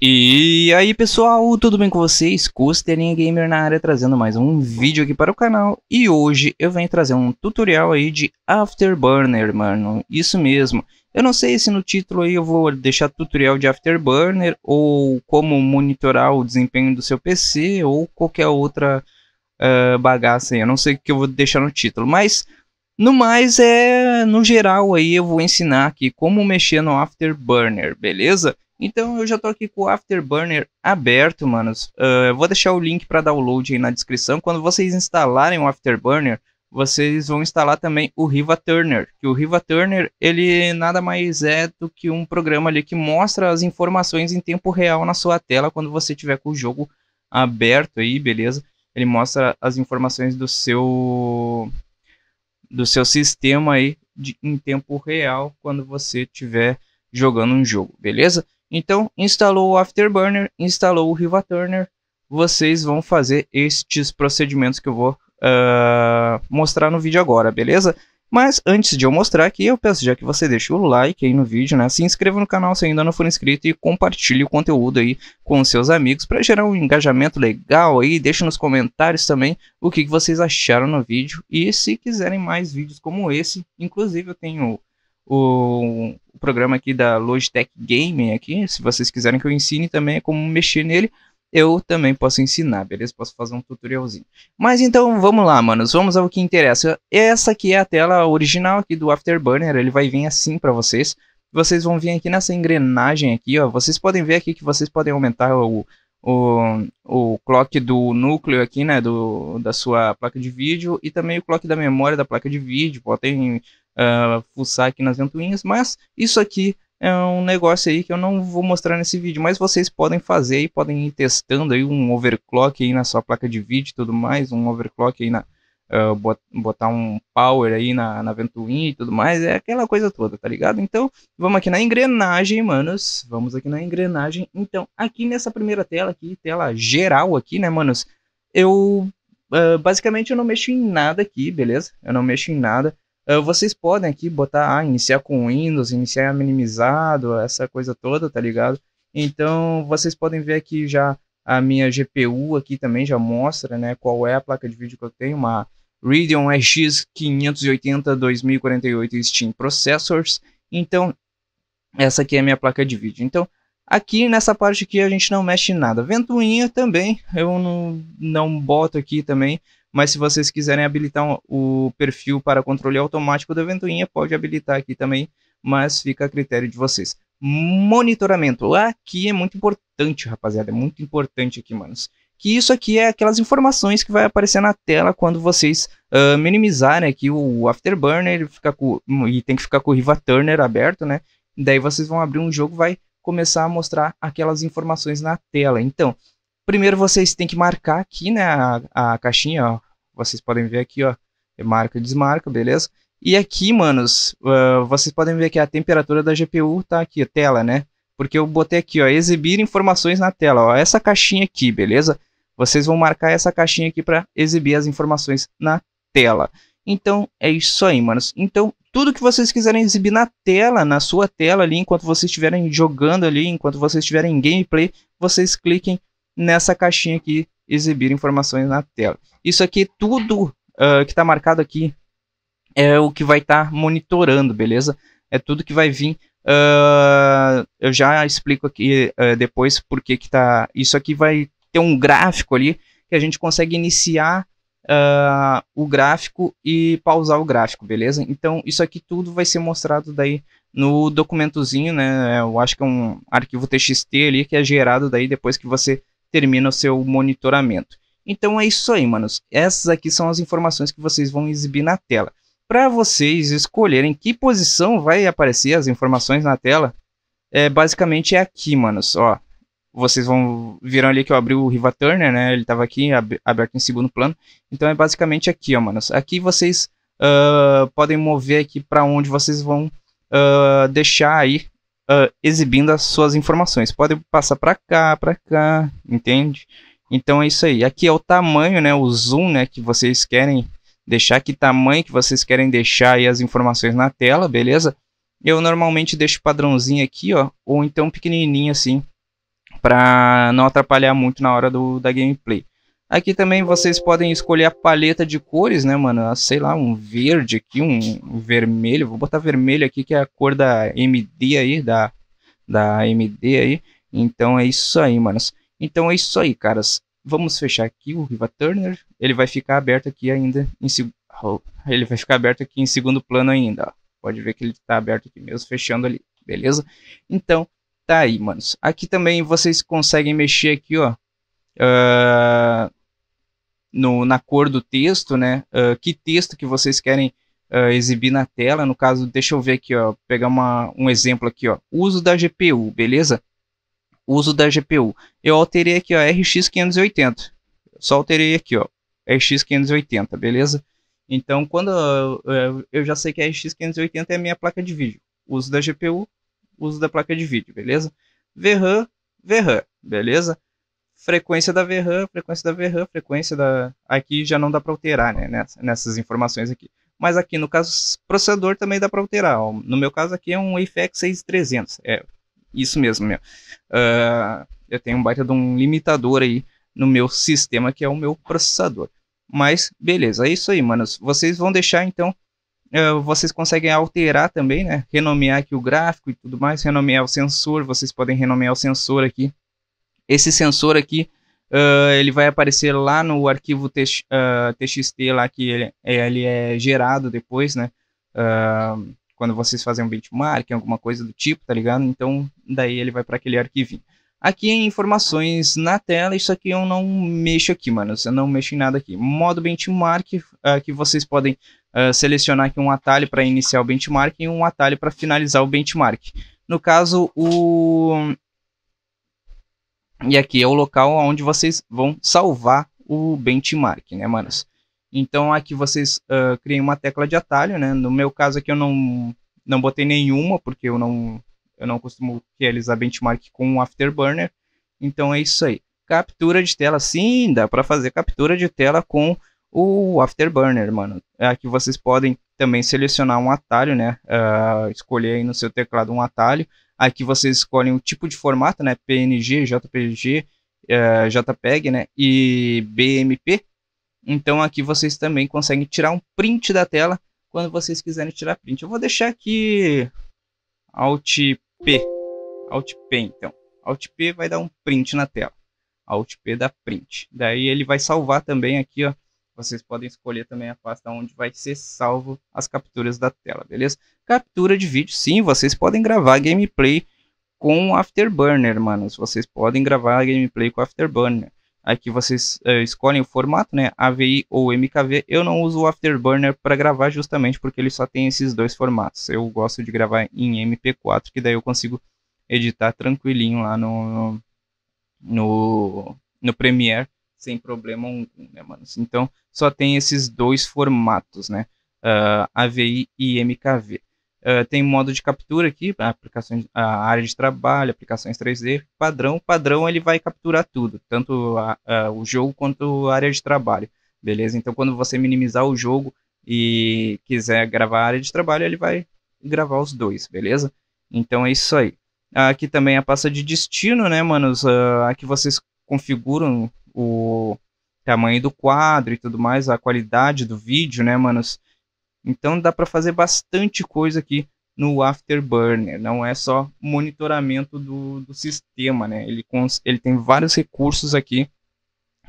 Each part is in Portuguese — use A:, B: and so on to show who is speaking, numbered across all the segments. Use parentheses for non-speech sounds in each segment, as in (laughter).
A: E aí pessoal, tudo bem com vocês? Costeirinha Gamer na área trazendo mais um vídeo aqui para o canal E hoje eu venho trazer um tutorial aí de Afterburner, mano, isso mesmo Eu não sei se no título aí eu vou deixar tutorial de Afterburner Ou como monitorar o desempenho do seu PC ou qualquer outra uh, bagaça aí Eu não sei o que eu vou deixar no título, mas... No mais, é no geral aí eu vou ensinar aqui como mexer no Afterburner, beleza? Então eu já tô aqui com o Afterburner aberto, manos. Uh, eu vou deixar o link para download aí na descrição. Quando vocês instalarem o Afterburner, vocês vão instalar também o Riva Turner. Que o Riva Turner ele nada mais é do que um programa ali que mostra as informações em tempo real na sua tela quando você tiver com o jogo aberto aí, beleza? Ele mostra as informações do seu do seu sistema aí de, em tempo real quando você tiver jogando um jogo, beleza? Então, instalou o Afterburner, instalou o Riva Turner, vocês vão fazer estes procedimentos que eu vou uh, mostrar no vídeo agora, beleza? Mas antes de eu mostrar aqui, eu peço já que você deixe o like aí no vídeo, né? Se inscreva no canal se ainda não for inscrito e compartilhe o conteúdo aí com seus amigos para gerar um engajamento legal aí. Deixe nos comentários também o que, que vocês acharam no vídeo e se quiserem mais vídeos como esse, inclusive eu tenho o, programa aqui da Logitech Gaming aqui, se vocês quiserem que eu ensine também é como mexer nele, eu também posso ensinar, beleza? Posso fazer um tutorialzinho. Mas então vamos lá, manos, vamos ao que interessa. Essa aqui é a tela original aqui do Afterburner, ele vai vir assim para vocês. Vocês vão vir aqui nessa engrenagem aqui, ó. Vocês podem ver aqui que vocês podem aumentar o, o, o clock do núcleo aqui, né, do, da sua placa de vídeo e também o clock da memória da placa de vídeo. Podem uh, fuçar aqui nas ventoinhas, mas isso aqui é um negócio aí que eu não vou mostrar nesse vídeo, mas vocês podem fazer aí, podem ir testando aí um overclock aí na sua placa de vídeo e tudo mais, um overclock aí na, Uh, botar um power aí na, na ventoinha e tudo mais, é aquela coisa toda, tá ligado? Então, vamos aqui na engrenagem, manos, vamos aqui na engrenagem. Então, aqui nessa primeira tela aqui, tela geral aqui, né, manos, eu, uh, basicamente eu não mexo em nada aqui, beleza? Eu não mexo em nada, ah, vocês podem aqui botar, ah, iniciar com Windows, iniciar minimizado, essa coisa toda, tá ligado? Então, vocês podem ver aqui já a minha GPU aqui também já mostra, né, qual é a placa de vídeo que eu tenho, uma Radeon RX 580 2048 Steam Processors. Então, essa aqui é a minha placa de vídeo. Então, aqui nessa parte aqui a gente não mexe em nada. Ventoinha também, eu não, não boto aqui também, mas se vocês quiserem habilitar o perfil para controle automático da ventoinha, pode habilitar aqui também, mas fica a critério de vocês. Monitoramento. Aqui é muito importante, rapaziada. É muito importante aqui, manos. Que isso aqui é aquelas informações que vai aparecer na tela quando vocês uh, minimizarem aqui o Afterburner fica com, e tem que ficar com o Riva Turner aberto, né? Daí vocês vão abrir um jogo, vai começar a mostrar aquelas informações na tela. Então, Primeiro vocês têm que marcar aqui, né, a, a caixinha, ó. Vocês podem ver aqui, ó, marca e desmarca, beleza? E aqui, manos, uh, vocês podem ver que a temperatura da GPU tá aqui, a tela, né? Porque eu botei aqui, ó, exibir informações na tela, ó, essa caixinha aqui, beleza? Vocês vão marcar essa caixinha aqui para exibir as informações na tela. Então, é isso aí, manos. Então, tudo que vocês quiserem exibir na tela, na sua tela ali, enquanto vocês estiverem jogando ali, enquanto vocês estiverem em gameplay, vocês cliquem nessa caixinha aqui, exibir informações na tela. Isso aqui, tudo uh, que está marcado aqui, é o que vai estar tá monitorando, beleza? É tudo que vai vir. Uh, eu já explico aqui uh, depois porque que tá. Isso aqui vai ter um gráfico ali que a gente consegue iniciar Uh, o gráfico e pausar o gráfico, beleza? Então, isso aqui tudo vai ser mostrado daí no documentozinho, né? Eu acho que é um arquivo TXT ali que é gerado daí depois que você termina o seu monitoramento. Então é isso aí, manos. Essas aqui são as informações que vocês vão exibir na tela. Para vocês escolherem que posição vai aparecer as informações na tela, é basicamente é aqui, manos. Ó, vocês vão viram ali que eu abri o Riva Turner, né? Ele estava aqui ab, aberto em segundo plano. Então é basicamente aqui, ó, manos. Aqui vocês uh, podem mover aqui para onde vocês vão uh, deixar aí uh, exibindo as suas informações. Pode passar para cá, para cá, entende? Então é isso aí. Aqui é o tamanho, né, o zoom, né, que vocês querem deixar, que tamanho que vocês querem deixar aí as informações na tela, beleza? Eu normalmente deixo padrãozinho aqui, ó, ou então pequenininho assim, para não atrapalhar muito na hora do, da gameplay. Aqui também vocês podem escolher a paleta de cores, né, mano? Ah, sei lá, um verde aqui, um vermelho. Vou botar vermelho aqui, que é a cor da MD aí, da, da MD aí. Então é isso aí, manos. Então é isso aí, caras. Vamos fechar aqui o Riva Turner. Ele vai ficar aberto aqui ainda. Em segundo oh, Ele vai ficar aberto aqui em segundo plano ainda, ó. Pode ver que ele tá aberto aqui mesmo, fechando ali, beleza? Então, tá aí, manos. Aqui também vocês conseguem mexer aqui, ó. Uh no, na cor do texto, né? Uh, que texto que vocês querem uh, exibir na tela. No caso, deixa eu ver aqui, ó, pegar uma, um exemplo aqui, ó, uso da GPU, beleza? Uso da GPU. Eu alterei aqui, ó, RX 580. Só alterei aqui, ó, RX 580, beleza? Então, quando ah, eu, eu já sei que a RX 580 é a minha placa de vídeo. Uso da GPU, uso da placa de vídeo, beleza? VRAM, VRAM, beleza? frequência da VRAM, frequência da VRAM, frequência da. Aqui já não dá para alterar, né? Nessas, nessas informações aqui. Mas aqui no caso processador também dá para alterar. No meu caso aqui é um AFX 6300. É isso mesmo, meu. Uh, eu tenho um baita de um limitador aí no meu sistema que é o meu processador. Mas beleza, é isso aí, manos. Vocês vão deixar então. Uh, vocês conseguem alterar também, né? Renomear aqui o gráfico e tudo mais, renomear o sensor. Vocês podem renomear o sensor aqui esse sensor aqui, uh, ele vai aparecer lá no arquivo tx, uh, ah, txt lá que ele, ele, é gerado depois, né? Uh, quando vocês fazem um benchmark, alguma coisa do tipo, tá ligado? Então, daí ele vai para aquele arquivinho. Aqui em informações na tela, isso aqui eu não mexo aqui, mano. Eu não mexo em nada aqui. Modo benchmark, uh, que vocês podem uh, selecionar aqui um atalho para iniciar o benchmark e um atalho para finalizar o benchmark. No caso, o, e aqui é o local onde vocês vão salvar o benchmark, né, manos? Então aqui vocês uh, ah, criam uma tecla de atalho, né? No meu caso aqui eu não, não botei nenhuma, porque eu não, eu não costumo realizar benchmark com o Afterburner. Então é isso aí. Captura de tela, sim, dá para fazer captura de tela com o Afterburner, mano. Aqui vocês podem também selecionar um atalho, né? Uh, escolher aí no seu teclado um atalho. Aqui vocês escolhem o tipo de formato, né? PNG, JPG, eh, JPEG, né? E BMP. Então aqui vocês também conseguem tirar um print da tela quando vocês quiserem tirar print. Eu vou deixar aqui Alt P, Alt P então. Alt P vai dar um print na tela. Alt P dá print. Daí ele vai salvar também aqui, ó, vocês podem escolher também a pasta onde vai ser salvo as capturas da tela, beleza? Captura de vídeo, sim, vocês podem gravar gameplay com Afterburner, mano. Vocês podem gravar gameplay com Afterburner. Aqui vocês uh, escolhem o formato, né? AVI ou MKV. Eu não uso o Afterburner para gravar justamente porque ele só tem esses dois formatos. Eu gosto de gravar em MP4, que daí eu consigo editar tranquilinho lá no, no, no Premiere sem problema algum, né, mano? Então, só tem esses dois formatos, né? Uh, ah, AVI e MKV. Uh, ah, tem modo de captura aqui, né? aplicações, a área de trabalho, aplicações 3D, padrão. Padrão ele vai capturar tudo, tanto a, a, o jogo quanto a área de trabalho, beleza? Então, quando você minimizar o jogo e quiser gravar a área de trabalho, ele vai gravar os dois, beleza? Então é isso aí. Aqui também a pasta de destino, né, manos? Uh, ah, aqui vocês configuram o tamanho do quadro e tudo mais, a qualidade do vídeo, né, manos? Então dá para fazer bastante coisa aqui no Afterburner, não é só monitoramento do, do sistema, né? Ele, ele tem vários recursos aqui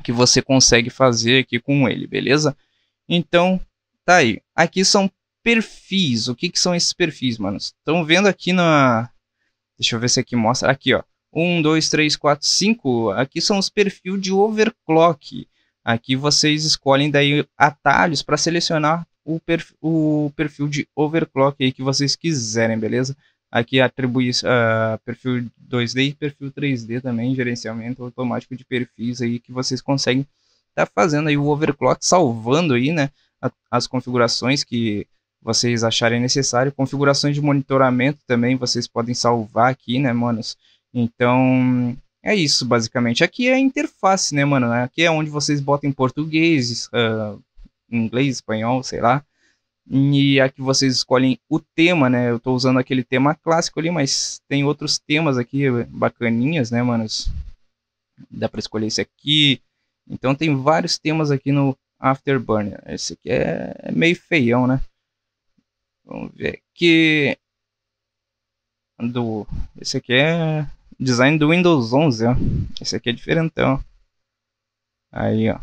A: que você consegue fazer aqui com ele, beleza? Então, tá aí. Aqui são perfis. O que, que são esses perfis, manos? Estão vendo aqui na... Deixa eu ver se aqui mostra. Aqui, ó. 1, 2, 3, 4, 5. Aqui são os perfis de overclock. Aqui vocês escolhem daí atalhos para selecionar o, perfil, o perfil de overclock aí que vocês quiserem, beleza? Aqui atribui uh, perfil 2D e perfil 3D também, gerenciamento automático de perfis aí que vocês conseguem estar tá fazendo aí o overclock, salvando aí, né, as configurações que vocês acharem necessário. Configurações de monitoramento também vocês podem salvar aqui, né, manos? Então, é isso, basicamente. Aqui é a interface, né, mano? Aqui é onde vocês botam em português, uh, inglês, espanhol, sei lá. E aqui vocês escolhem o tema, né? Eu tô usando aquele tema clássico ali, mas tem outros temas aqui bacaninhas, né, manos? Dá para escolher esse aqui. Então tem vários temas aqui no Afterburner. Esse aqui é, é meio feião, né? Vamos ver aqui. Do... Esse aqui é Design do Windows 11, ó. Esse aqui é diferentão. Aí, ó.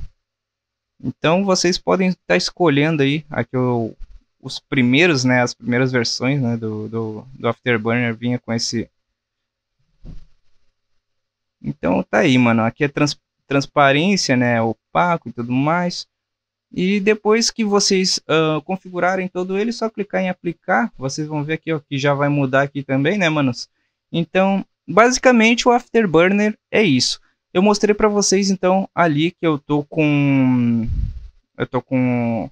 A: Então vocês podem estar tá escolhendo aí aqui o, os primeiros, né, as primeiras versões, né, do, do, do Afterburner vinha com esse. Então tá aí, mano. Aqui é trans, transparência, né, opaco e tudo mais. E depois que vocês uh, configurarem todo ele, só clicar em aplicar. Vocês vão ver aqui ó, que já vai mudar aqui também, né, manos? Então Basicamente, o Afterburner é isso. Eu mostrei para vocês, então, ali que eu tô com... Eu tô com...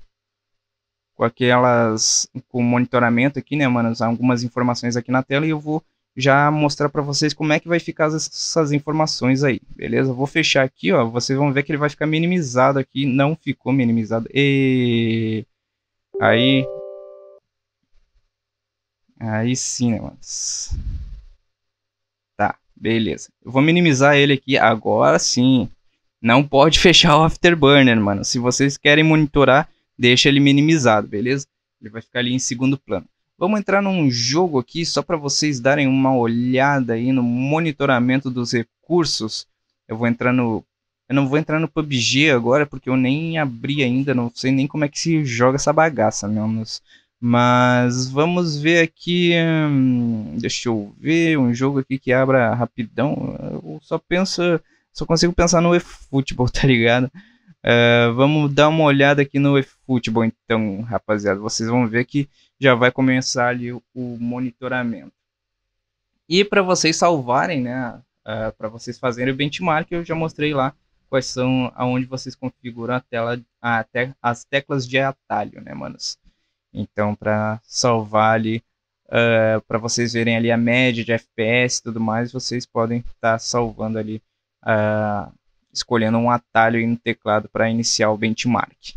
A: Com aquelas... Com monitoramento aqui, né, mano, Algumas informações aqui na tela e eu vou já mostrar para vocês como é que vai ficar essas informações aí, beleza? Eu vou fechar aqui, ó, vocês vão ver que ele vai ficar minimizado aqui, não ficou minimizado. E aí Aí sim, né, mano? Beleza. Eu vou minimizar ele aqui agora sim. Não pode (laughs) fechar o Afterburner, mano. Se vocês querem monitorar, deixa ele minimizado, beleza? Ele vai ficar ali em segundo plano. Vamos entrar num jogo aqui só para vocês darem uma olhada aí no monitoramento dos recursos. Eu vou entrar no eu não vou entrar no PUBG agora porque eu nem abri ainda, não sei nem como é que se joga essa bagaça, meu. Mas vamos ver aqui. Hum, deixa eu ver um jogo aqui que abra rapidão. Eu só penso. Só consigo pensar no eFootball, (laughs) tá ligado? Uh, vamos dar uma olhada aqui no eFootball, então, rapaziada. Vocês vão ver que já vai começar ali o, monitoramento. E para vocês salvarem, né? Uh, para vocês fazerem o benchmark, eu já mostrei lá quais são aonde vocês configuram a tela, a te as teclas de atalho, né, manos? Então, para salvar ali, uh, eh, para vocês verem ali a média de FPS e tudo mais, vocês podem estar tá salvando ali, uh, escolhendo um atalho aí no teclado para iniciar o benchmark.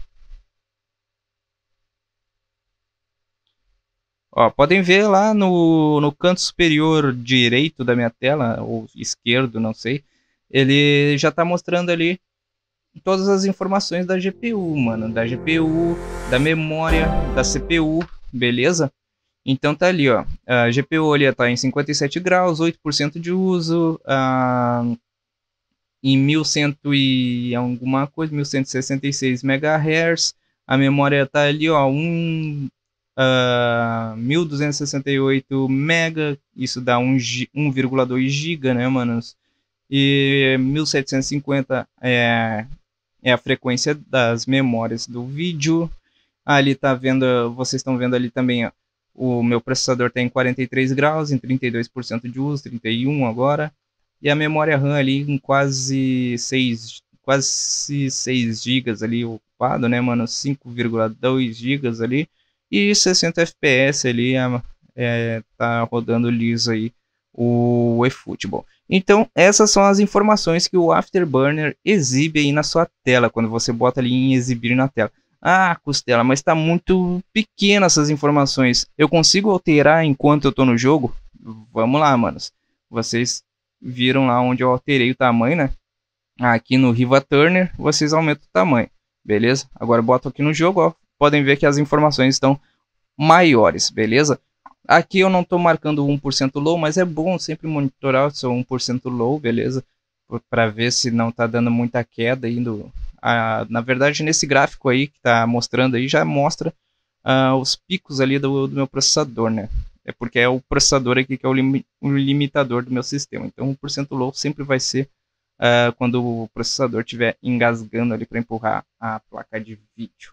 A: Ó, podem ver lá no, no canto superior direito da minha tela, ou esquerdo, não sei, ele já está mostrando ali todas as informações da GPU, mano, da GPU, da memória, da CPU, beleza? Então tá ali, ó, a GPU ali tá em 57 graus, 8% de uso, a ah, em 1100 e alguma coisa, 1166 MHz. A memória tá ali, ó, 1 uh, 1268 mega, isso dá 1,2 GB, né, manos? E 1750 é é a frequência das memórias do vídeo. Ali tá vendo, vocês estão vendo ali também, ó, o meu processador está em 43 graus, em 32% de uso, 31 agora. E a memória RAM ali em quase 6, quase 6 GB ali ocupado, né, mano? 5,2 GB ali. E 60 FPS ali, é, tá rodando liso aí o eFootball. Então, essas são as informações que o Afterburner exibe aí na sua tela, quando você bota ali em exibir na tela. Ah, Costela, mas está muito pequena essas informações. Eu consigo alterar enquanto eu estou no jogo? Vamos lá, manos. Vocês viram lá onde eu alterei o tamanho, né? Aqui no Riva Turner, vocês aumentam o tamanho, beleza? Agora boto aqui no jogo, ó. Podem ver que as informações estão maiores, beleza? Aqui eu não estou marcando 1% low, mas é bom sempre monitorar o seu 1% low, beleza? Para ver se não está dando muita queda indo. A... na verdade, nesse gráfico aí que está mostrando aí, já mostra uh, os picos ali do, do, meu processador, né? É porque é o processador aqui que é o, lim... o limitador do meu sistema. Então, 1% low sempre vai ser uh, quando o processador estiver engasgando ali para empurrar a placa de vídeo.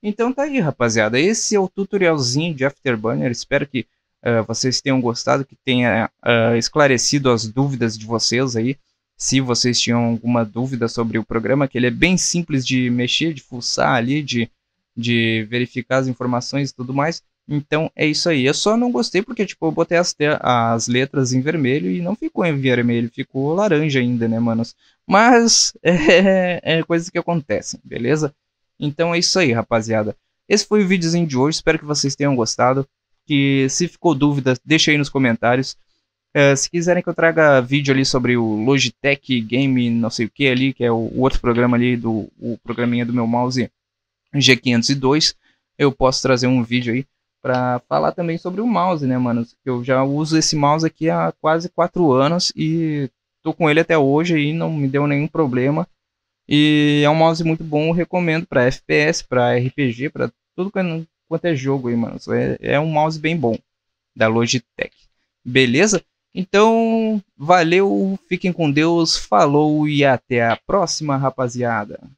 A: Então tá aí, rapaziada. Esse é o tutorialzinho de Afterburner. Espero que eh, vocês tenham gostado, que tenha uh, esclarecido as dúvidas de vocês aí. Se vocês tinham alguma dúvida sobre o programa, que ele é bem simples de mexer, de fuçar ali, de, de verificar as informações e tudo mais. Então é isso aí. Eu só não gostei porque, tipo, eu botei as, as letras em vermelho e não ficou em vermelho, ficou laranja ainda, né, manos? Mas (laughs) é, é coisas que acontecem, beleza? Então é isso aí, rapaziada. Esse foi o videozinho de hoje, espero que vocês tenham gostado que se ficou dúvida, deixa aí nos comentários. Uh, se quiserem que eu traga vídeo ali sobre o Logitech Game, não sei o que ali, que é o, o, outro programa ali, do, o programinha do meu mouse G502, eu posso trazer um vídeo aí para falar também sobre o mouse, né, mano? Eu já uso esse mouse aqui há quase 4 anos e tô com ele até hoje e não me deu nenhum problema. E é um mouse muito bom, recomendo para FPS, para RPG, para tudo quanto é jogo aí, mano. É, é um mouse bem bom da Logitech. Beleza? Então, valeu, fiquem com Deus, falou e até a próxima, rapaziada.